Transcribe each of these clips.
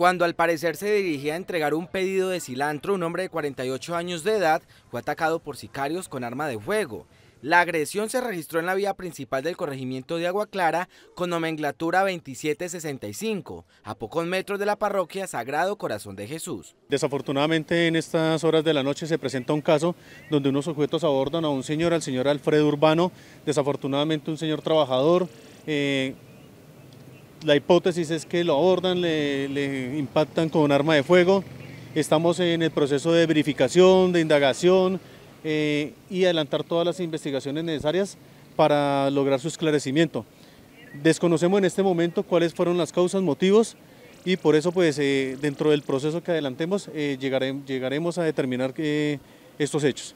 Cuando al parecer se dirigía a entregar un pedido de cilantro, un hombre de 48 años de edad fue atacado por sicarios con arma de fuego. La agresión se registró en la vía principal del corregimiento de Agua Clara con nomenclatura 2765, a pocos metros de la parroquia Sagrado Corazón de Jesús. Desafortunadamente en estas horas de la noche se presenta un caso donde unos sujetos abordan a un señor, al señor Alfredo Urbano, desafortunadamente un señor trabajador, eh, la hipótesis es que lo abordan, le, impactan con un arma de fuego. Estamos en el proceso de verificación, de indagación eh, y adelantar todas las investigaciones necesarias para lograr su esclarecimiento. Desconocemos en este momento cuáles fueron las causas, motivos y por eso pues eh, dentro del proceso que adelantemos eh, llegaremos a determinar estos hechos.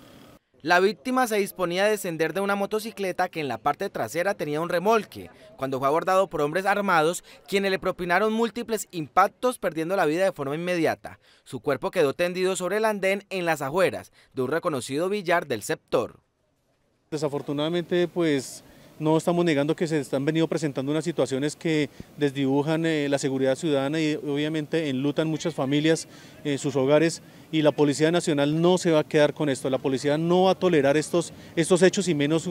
La víctima se disponía a descender de una motocicleta que en la parte trasera tenía un remolque, cuando fue abordado por hombres armados, quienes le propinaron múltiples impactos perdiendo la vida de forma inmediata. Su cuerpo quedó tendido sobre el andén en las afueras de un reconocido billar del sector. Desafortunadamente, pues no estamos negando que se están venido presentando unas situaciones que desdibujan eh, la seguridad ciudadana y obviamente enlutan muchas familias en eh, sus hogares y la Policía Nacional no se va a quedar con esto, la policía no va a tolerar estos, estos hechos y menos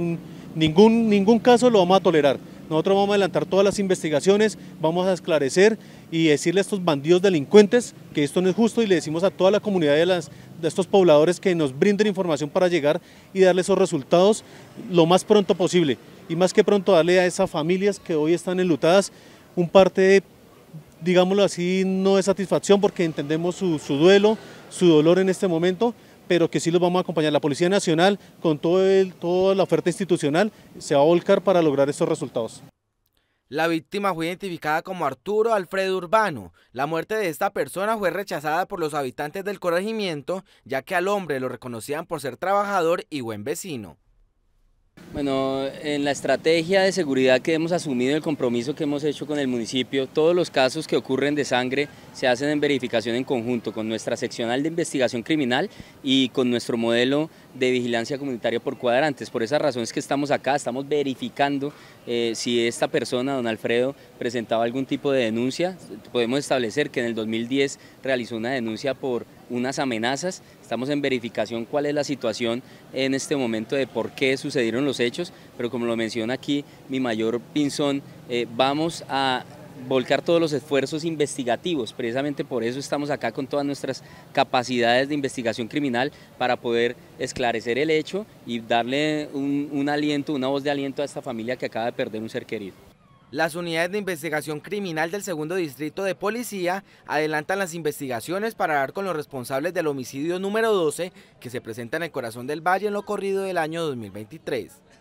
ningún, ningún caso lo vamos a tolerar. Nosotros vamos a adelantar todas las investigaciones, vamos a esclarecer y decirle a estos bandidos delincuentes que esto no es justo y le decimos a toda la comunidad de, las, de estos pobladores que nos brinden información para llegar y darles esos resultados lo más pronto posible y más que pronto darle a esas familias que hoy están enlutadas un parte, de, digámoslo así, no de satisfacción porque entendemos su, duelo, su dolor en este momento, pero que sí los vamos a acompañar. La Policía Nacional, con todo toda la oferta institucional, se va a volcar para lograr estos resultados. La víctima fue identificada como Arturo Alfredo Urbano. La muerte de esta persona fue rechazada por los habitantes del corregimiento, ya que al hombre lo reconocían por ser trabajador y buen vecino. Bueno, en la estrategia de seguridad que hemos asumido, el compromiso que hemos hecho con el municipio, todos los casos que ocurren de sangre se hacen en verificación en conjunto con nuestra seccional de investigación criminal y con nuestro modelo de vigilancia comunitaria por cuadrantes. Por esas razones que estamos acá, estamos verificando eh, si esta persona, don Alfredo, presentaba algún tipo de denuncia. Podemos establecer que en el 2010 realizó una denuncia por unas amenazas. Estamos en verificación cuál es la situación en este momento de por qué sucedieron los hechos, pero como lo menciona aquí mi mayor Pinzón, eh, vamos a volcar todos los esfuerzos investigativos. Precisamente por eso estamos acá con todas nuestras capacidades de investigación criminal para poder esclarecer el hecho y darle un aliento, una voz de aliento a esta familia que acaba de perder un ser querido. Las unidades de investigación criminal del segundo distrito de policía adelantan las investigaciones para dar con los responsables del homicidio número 12 que se presenta en el corazón del valle en lo corrido del año 2023.